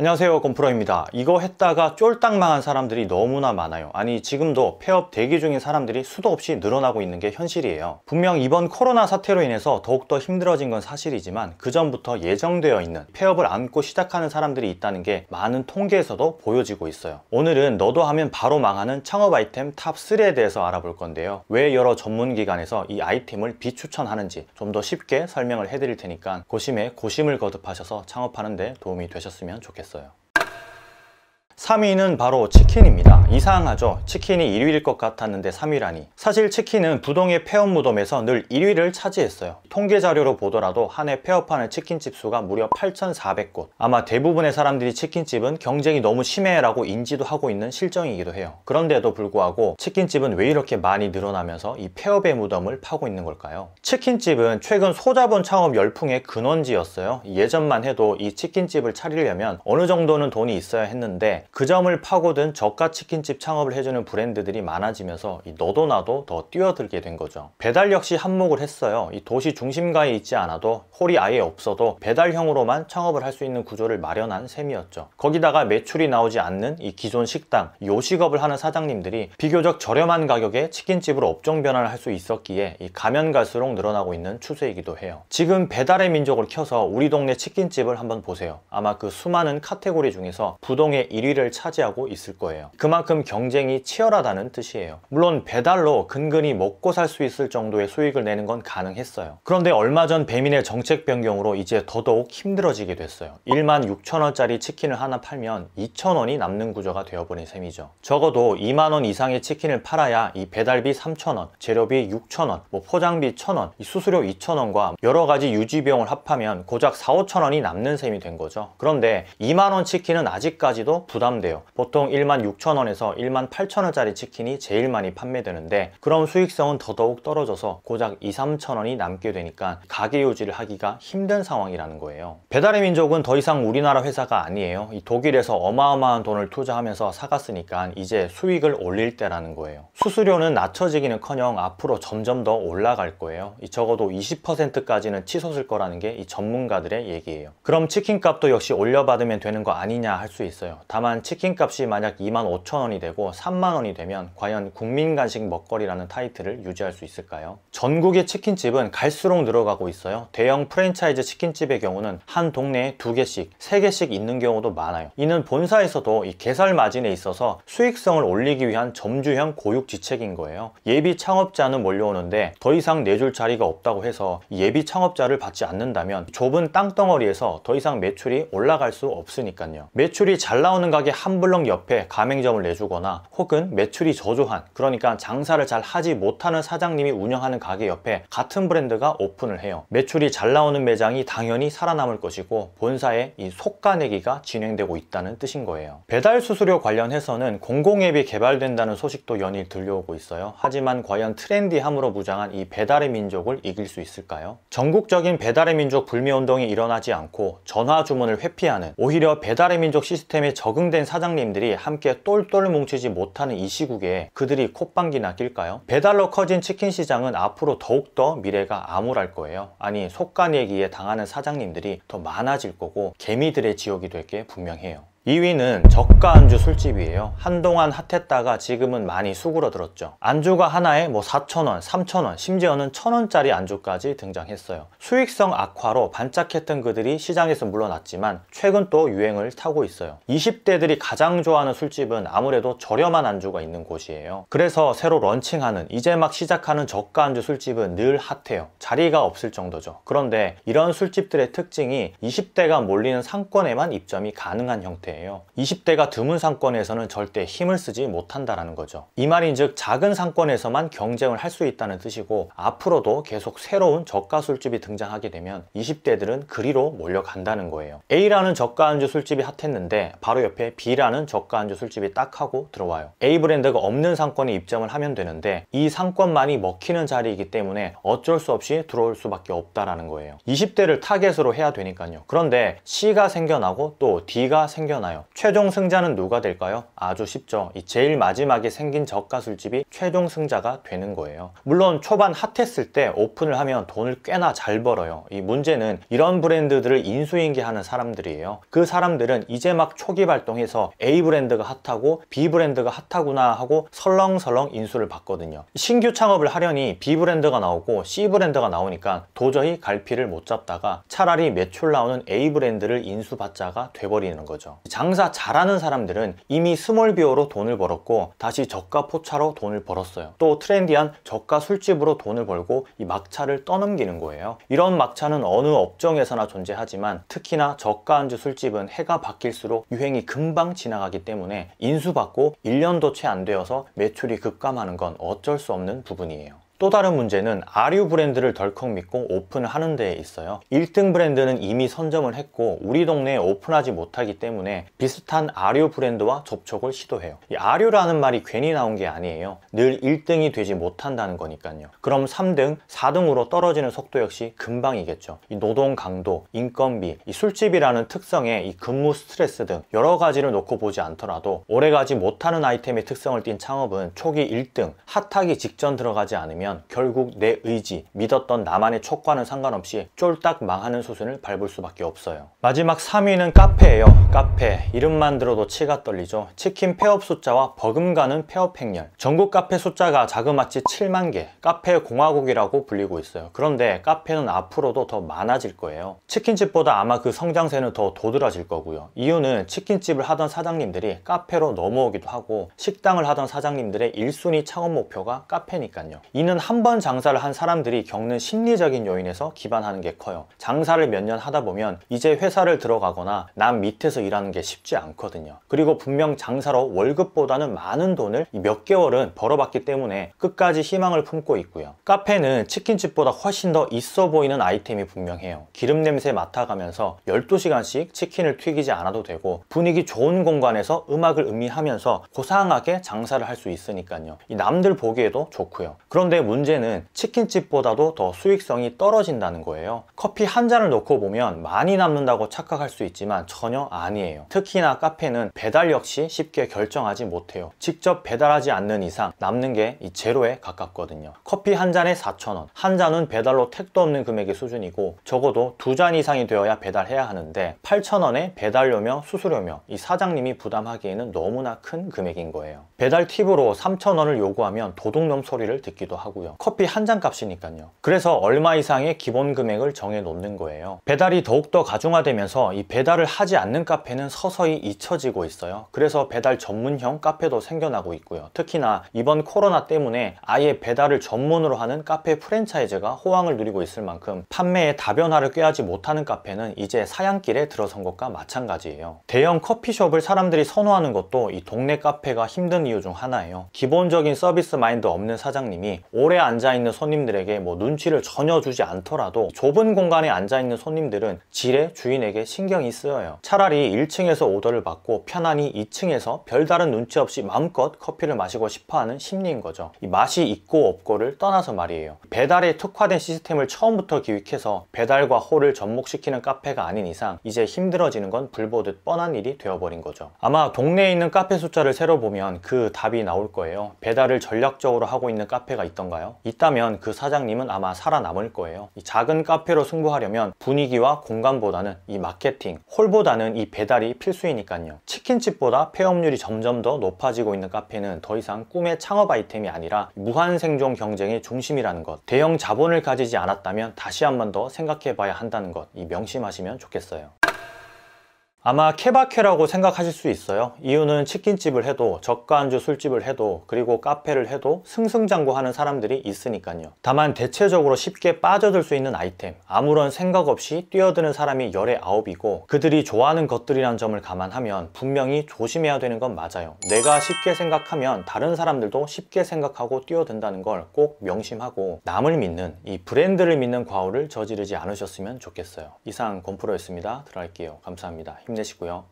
안녕하세요 건프로입니다 이거 했다가 쫄딱 망한 사람들이 너무나 많아요 아니 지금도 폐업 대기 중인 사람들이 수도 없이 늘어나고 있는 게 현실이에요 분명 이번 코로나 사태로 인해서 더욱더 힘들어진 건 사실이지만 그전부터 예정되어 있는 폐업을 안고 시작하는 사람들이 있다는 게 많은 통계에서도 보여지고 있어요 오늘은 너도 하면 바로 망하는 창업 아이템 탑3에 대해서 알아볼 건데요 왜 여러 전문기관에서 이 아이템을 비추천하는지 좀 더 쉽게 설명을 해드릴 테니까 고심에 고심을 거듭하셔서 창업하는 데 도움이 되셨으면 좋겠습니다 했어요. 3위는 바로 치킨입니다. 이상하죠? 치킨이 1위일 것 같았는데 3위라니. 사실 치킨은 부동의 폐업 무덤에서 늘 1위를 차지했어요. 통계 자료로 보더라도 한 해 폐업하는 치킨집 수가 무려 8,400곳. 아마 대부분의 사람들이 치킨집은 경쟁이 너무 심해라고 인지도 하고 있는 실정이기도 해요. 그런데도 불구하고 치킨집은 왜 이렇게 많이 늘어나면서 이 폐업의 무덤을 파고 있는 걸까요? 치킨집은 최근 소자본 창업 열풍의 근원지였어요. 예전만 해도 이 치킨집을 차리려면 어느 정도는 돈이 있어야 했는데 그 점을 파고든 저가 치킨집 창업을 해주는 브랜드들이 많아지면서 너도 나도 더 뛰어들게 된 거죠 배달 역시 한몫을 했어요 이 도시 중심가에 있지 않아도 홀이 아예 없어도 배달형으로만 창업을 할 수 있는 구조를 마련한 셈이었죠 거기다가 매출이 나오지 않는 이 기존 식당 요식업을 하는 사장님들이 비교적 저렴한 가격에 치킨집으로 업종 변화를 할 수 있었기에 이 가면 갈수록 늘어나고 있는 추세이기도 해요 지금 배달의 민족을 켜서 우리 동네 치킨집을 한번 보세요 아마 그 수많은 카테고리 중에서 부동의 1위를 1위를 차지하고 있을 거예요. 그만큼 경쟁이 치열하다는 뜻이에요. 물론 배달로 근근히 먹고 살 수 있을 정도의 수익을 내는 건 가능했어요. 그런데 얼마 전 배민의 정책 변경으로 이제 더더욱 힘들어지게 됐어요. 1만 6천원짜리 치킨을 하나 팔면 2천원이 남는 구조가 되어버린 셈이죠. 적어도 2만원 이상의 치킨을 팔아야 이 배달비 3천원, 재료비 6천원, 뭐 포장비 1천원, 수수료 2천원과 여러가지 유지비용을 합하면 고작 4, 5천원이 남는 셈이 된 거죠. 그런데 2만원 치킨은 아직까지도 부담 부담돼요 보통 16,000원에서 18,000원짜리 치킨이 제일 많이 판매되는데 그럼 수익성은 더더욱 떨어져서 고작 2, 3,000원이 남게 되니까 가게 유지를 하기가 힘든 상황이라는 거예요 배달의 민족은 더 이상 우리나라 회사가 아니에요 독일에서 어마어마한 돈을 투자하면서 사갔으니까 이제 수익을 올릴 때라는 거예요 수수료는 낮춰지기는커녕 앞으로 점점 더 올라갈 거예요 적어도 20%까지는 치솟을 거라는 게 이 전문가들의 얘기예요 그럼 치킨값도 역시 올려받으면 되는 거 아니냐 할 수 있어요 다만 다만 치킨값이 만약 25,000원이 되고 3만원이 되면 과연 국민간식 먹거리라는 타이틀을 유지할 수 있을까요? 전국의 치킨집은 갈수록 늘어가고 있어요. 대형 프랜차이즈 치킨집의 경우는 한 동네에 2개씩3개씩 있는 경우도 많아요. 이는 본사에서도 이 개살 마진에 있어서 수익성을 올리기 위한 점주형 고육지책인 거예요. 예비 창업자는 몰려오는데 더 이상 내줄 자리가 없다고 해서 예비 창업자를 받지 않는다면 좁은 땅덩어리에서 더 이상 매출이 올라갈 수 없으니까요. 매출이 잘 나오는 가게 한 블럭 옆에 가맹점을 내주거나 혹은 매출이 저조한 그러니까 장사를 잘 하지 못하는 사장님이 운영하는 가게 옆에 같은 브랜드가 오픈을 해요 매출이 잘 나오는 매장이 당연히 살아남을 것이고 본사에이 속가내기가 진행되고 있다는 뜻인 거예요 배달 수수료 관련해서는 공공앱이 개발된다는 소식도 연일 들려오고 있어요 하지만 과연 트렌디함으로 무장한 이 배달의 민족을 이길 수 있을까요? 전국적인 배달의 민족 불매운동이 일어나지 않고 전화 주문을 회피하는 오히려 배달의 민족 시스템에 적응 고생된 사장님들이 함께 똘똘 뭉치지 못하는 이 시국에 그들이 콧방귀 나낄까요? 배달로 커진 치킨 시장은 앞으로 더욱더 미래가 암울할 거예요. 아니 속간얘기에 당하는 사장님들이 더 많아질 거고 개미들의 지옥이 될 게 분명해요. 2위는 저가 안주 술집이에요 한동안 핫했다가 지금은 많이 수그러들었죠 안주가 하나에 뭐 4,000원, 3,000원, 심지어는 1,000원짜리 안주까지 등장했어요 수익성 악화로 반짝했던 그들이 시장에서 물러났지만 최근 또 유행을 타고 있어요 20대들이 가장 좋아하는 술집은 아무래도 저렴한 안주가 있는 곳이에요 그래서 새로 런칭하는 이제 막 시작하는 저가 안주 술집은 늘 핫해요 자리가 없을 정도죠 그런데 이런 술집들의 특징이 20대가 몰리는 상권에만 입점이 가능한 형태 상태예요 20대가 드문 상권에서는 절대 힘을 쓰지 못한다는 거죠 이 말인즉 작은 상권에서만 경쟁을 할 수 있다는 뜻이고 앞으로도 계속 새로운 저가 술집이 등장하게 되면 20대들은 그리로 몰려간다는 거예요 A라는 저가 안주 술집이 핫했는데 바로 옆에 B라는 저가 안주 술집이 딱 하고 들어와요 A 브랜드가 없는 상권에 입점을 하면 되는데 이 상권만이 먹히는 자리이기 때문에 어쩔 수 없이 들어올 수밖에 없다라는 거예요 20대를 타겟으로 해야 되니까요 그런데 C가 생겨나고 또 D가 생겨나고 풀려나요. 최종 승자는 누가 될까요? 아주 쉽죠. 이 제일 마지막에 생긴 저가 술집이 최종 승자가 되는 거예요. 물론 초반 핫했을 때 오픈을 하면 돈을 꽤나 잘 벌어요. 이 문제는 이런 브랜드들을 인수인계하는 사람들이에요. 그 사람들은 이제 막 초기 발동해서 A 브랜드가 핫하고 B 브랜드가 핫하구나 하고 설렁설렁 인수를 받거든요. 신규 창업을 하려니 B 브랜드가 나오고 C 브랜드가 나오니까 도저히 갈피를 못 잡다가 차라리 매출 나오는 A 브랜드를 인수받자가 돼버리는 거죠. 장사 잘하는 사람들은 이미 스몰 비어로 돈을 벌었고 다시 저가 포차로 돈을 벌었어요 또 트렌디한 저가 술집으로 돈을 벌고 이 막차를 떠넘기는 거예요 이런 막차는 어느 업종에서나 존재하지만 특히나 저가 안주 술집은 해가 바뀔수록 유행이 금방 지나가기 때문에 인수받고 1년도 채 안 되어서 매출이 급감하는 건 어쩔 수 없는 부분이에요 또 다른 문제는 아류 브랜드를 덜컥 믿고 오픈하는 데 있어요 1등 브랜드는 이미 선점을 했고 우리 동네에 오픈하지 못하기 때문에 비슷한 아류 브랜드와 접촉을 시도해요 아류라는 말이 괜히 나온 게 아니에요 늘 1등이 되지 못한다는 거니까요 그럼 3등, 4등으로 떨어지는 속도 역시 금방이겠죠 노동 강도, 인건비, 술집이라는 특성에 이 근무 스트레스 등 여러 가지를 놓고 보지 않더라도 오래가지 못하는 아이템의 특성을 띈 창업은 초기 1등, 핫하기 직전 들어가지 않으면 된다면 결국 내 의지, 믿었던 나만의 촉과는 상관없이 쫄딱 망하는 수순을 밟을 수밖에 없어요. 마지막 3위는 카페예요. 카페. 이름만 들어도 치가 떨리죠. 치킨 폐업 숫자와 버금가는 폐업 행렬. 전국 카페 숫자가 자그마치 7만 개. 카페 공화국이라고 불리고 있어요. 그런데 카페는 앞으로도 더 많아질 거예요. 치킨집보다 아마 그 성장세는 더 도드라질 거고요. 이유는 치킨집을 하던 사장님들이 카페로 넘어오기도 하고 식당을 하던 사장님들의 1순위 창업 목표가 카페니까요. 이는 단한번 장사를 한 사람들이 겪는 심리적인 요인에서 기반하는 게 커요 장사를 몇 년 하다 보면 이제 회사를 들어가거나 남 밑에서 일하는 게 쉽지 않거든요 그리고 분명 장사로 월급보다는 많은 돈을 몇 개월은 벌어봤기 때문에 끝까지 희망을 품고 있고요 카페는 치킨집보다 훨씬 더 있어 보이는 아이템이 분명해요 기름 냄새 맡아가면서 12시간씩 치킨을 튀기지 않아도 되고 분위기 좋은 공간에서 음악을 음미하면서 고상하게 장사를 할 수 있으니까요 남들 보기에도 좋고요 그런데 문제는 치킨집보다도 더 수익성이 떨어진다는 거예요 커피 한 잔을 놓고 보면 많이 남는다고 착각할 수 있지만 전혀 아니에요 특히나 카페는 배달 역시 쉽게 결정하지 못해요 직접 배달하지 않는 이상 남는 게 이 제로에 가깝거든요 커피 한 잔에 4,000원 한 잔은 배달로 택도 없는 금액의 수준이고 적어도 두 잔 이상이 되어야 배달해야 하는데 8,000원에 배달료며 수수료며 이 사장님이 부담하기에는 너무나 큰 금액인 거예요 배달 팁으로 3,000원을 요구하면 도둑놈 소리를 듣기도 하고 하고요 커피 한 잔 값이니까요 그래서 얼마 이상의 기본 금액을 정해 놓는 거예요 배달이 더욱더 가중화되면서 이 배달을 하지 않는 카페는 서서히 잊혀지고 있어요 그래서 배달 전문형 카페도 생겨나고 있고요 특히나 이번 코로나 때문에 아예 배달을 전문으로 하는 카페 프랜차이즈가 호황을 누리고 있을 만큼 판매에 다변화를 꾀하지 못하는 카페는 이제 사양길에 들어선 것과 마찬가지예요 대형 커피숍을 사람들이 선호하는 것도 이 동네 카페가 힘든 이유 중 하나예요 기본적인 서비스 마인드 없는 사장님이 오 오래 앉아있는 손님들에게 뭐 눈치를 전혀 주지 않더라도 좁은 공간에 앉아있는 손님들은 지의 주인에게 신경이 쓰여요 차라리 1층에서 오더를 받고 편안히 2층에서 별다른 눈치 없이 마음껏 커피를 마시고 싶어하는 심리인 거죠 이 맛이 있고 없고를 떠나서 말이에요 배달에 특화된 시스템을 처음부터 기획해서 배달과 홀을 접목시키는 카페가 아닌 이상 이제 힘들어지는 건 불보듯 뻔한 일이 되어버린 거죠 아마 동네에 있는 카페 숫자를 새로 보면 그 답이 나올 거예요 배달을 전략적으로 하고 있는 카페가 있던 없가요 있다면 그 사장님은 아마 살아남을 거예요. 이 작은 카페로 승부하려면 분위기와 공간보다는 이 마케팅, 홀보다는 이 배달이 필수이니까요. 치킨집보다 폐업률이 점점 더 높아지고 있는 카페는 더 이상 꿈의 창업 아이템이 아니라 무한 생존 경쟁의 중심이라는 것, 대형 자본을 가지지 않았다면 다시 한 번 더 생각해 봐야 한다는 것, 이 명심하시면 좋겠어요. 아마 케바케라고 생각하실 수 있어요 이유는 치킨집을 해도 저가 안주 술집을 해도 그리고 카페를 해도 승승장구하는 사람들이 있으니까요 다만 대체적으로 쉽게 빠져들 수 있는 아이템 아무런 생각 없이 뛰어드는 사람이 열의 아홉이고 그들이 좋아하는 것들이란 점을 감안하면 분명히 조심해야 되는 건 맞아요 내가 쉽게 생각하면 다른 사람들도 쉽게 생각하고 뛰어든다는 걸 꼭 명심하고 남을 믿는 이 브랜드를 믿는 과오를 저지르지 않으셨으면 좋겠어요 이상 곰프로였습니다 들어갈게요 감사합니다 힘내 힘내시고요.